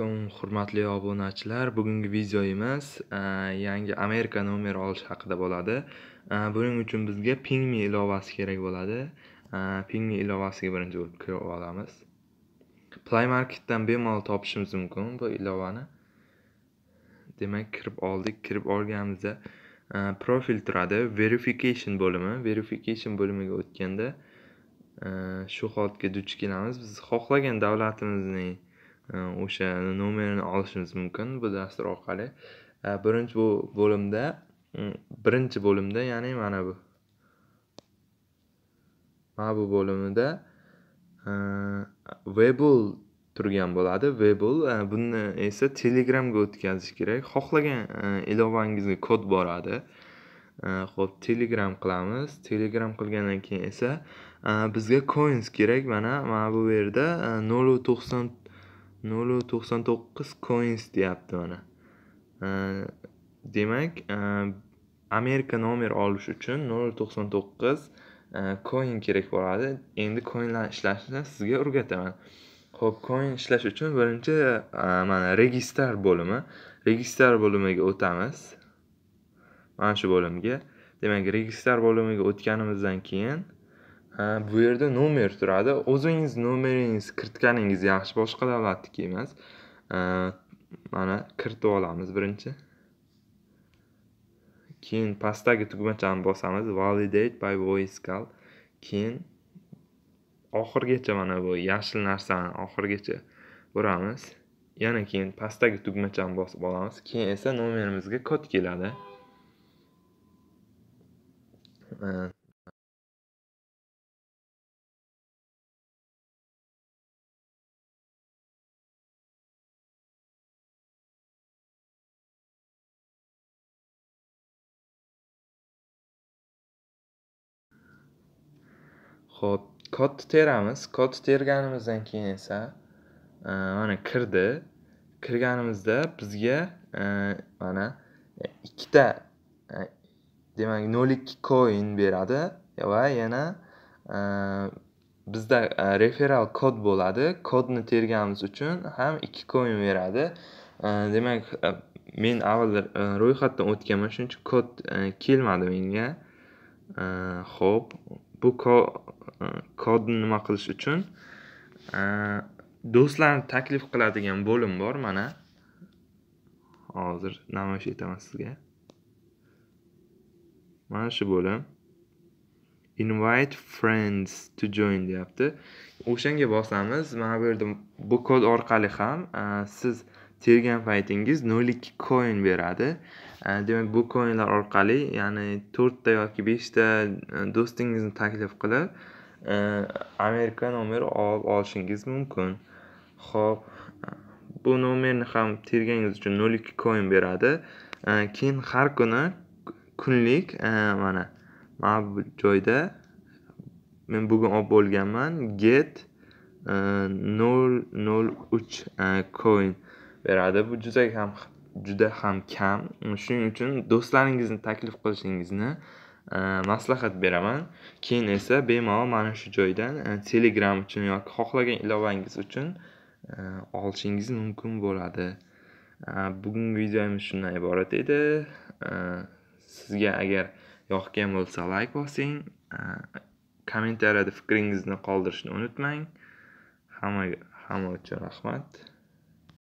alaykum hurmatli obunachilar bugungi videoyimiz e, yangi amerika nomeri olish haqida bo'ladi e, buning uchun bizga pingmi ilovasi kerak bo'ladi e, pingmi ilovasiga birinchi bo'lib kirib olamiz play marketdan bemalol topishimiz mumkin bu ilovani demak kirib oldik kirib olganimizda profil turadi verification bo'limi verification bo'limiga o'tganda shu holatga duch kelamiz biz xohlagan davlatimizning Э, o'sha nomerini olishimiz mumkin bu dastur orqali э, birinchi bu bo'limda birinchi bo'limda ya'ni mana bu mana bu bo'limida э, webul turgan bo'ladi webul buni esa telegramga o'tkazish kerak xohlagan ilovangizga kod boradi ho'p telegram qilamiz telegram qilgandan keyin esa bizga coins kerak mana mana bu yerda nol to'qson nolu to'qson to'qqiz coins deyapti mana demak e, amerika nomer olish uchun nol to'qson to'qqiz e, coin kerak bo'ladi endi coinlarni ishlashni sizga o'rgataman ho'p coin ishlash uchun birinchi e, mana registr bo'limi registr bo'limiga o'tamiz mana shu bo'limga demak registr bo'limiga o'tganimizdan keyin bu yerda nomer turadi o'zingiz nomeringiz kiritganingiz yaxshi boshqa davlatniki emas mana kiritib olamiz birinchi keyin pastdagi tugmachani bosamiz validate by voice call keyin oxirigacha mana bu yashil narsani oxirigacha uramiz yana keyin pastdagi tugmachani bosib olamiz keyin esa nomerimizga kod keladi xo'p kodni teramiz kod terganimizdan keyin esa e, mana kirdi kirganimizda bizga e, mana e, ikkita demak nol ikki coin beradi va yana bizda referral kod bo'ladi kodni terganimiz uchun ham ikki coin beradi demak men avval ro'yxatdan o'tganman shuning uchun kod kelmadi menga xo'p bu e, kodni nima qilish uchun e, do'stlarni taklif qiladigan bo'lim bor mana hozir namoyish etaman sizga mana shu bo'lim invite friends to join deyapti o'shanga bosamiz mana bu yerda bu kod orqali ham e, siz tergan paytingiz nol ikki koin beradi э, demak bu koinlar orqali ya'ni to'rtta yoki beshta э, do'stingizni taklif qilib э, amerika nomeri olib olishingiz mumkin ho'p bu nomerni ham terganingiz uchun nol ikki koin beradi keyin har kuni kunlik mana mana bu joyda men bugun olib bo'lganman get nol nol uch beradi bu juda ham juda ham kam shuning uchun do'stlaringizni taklif qilishingizni e, maslahat beraman keyin esa bemalol mana shu joydan e, telegram uchun yoki xohlagan ilovangiz uchun e, olishingiz mumkin bo'ladi bugungi videomiz shundan iborat edi sizga agar yoqgan bo'lsa layk bosing kommentariyada fikringizni qoldirishni unutmang hammaga hamma uchun rahmat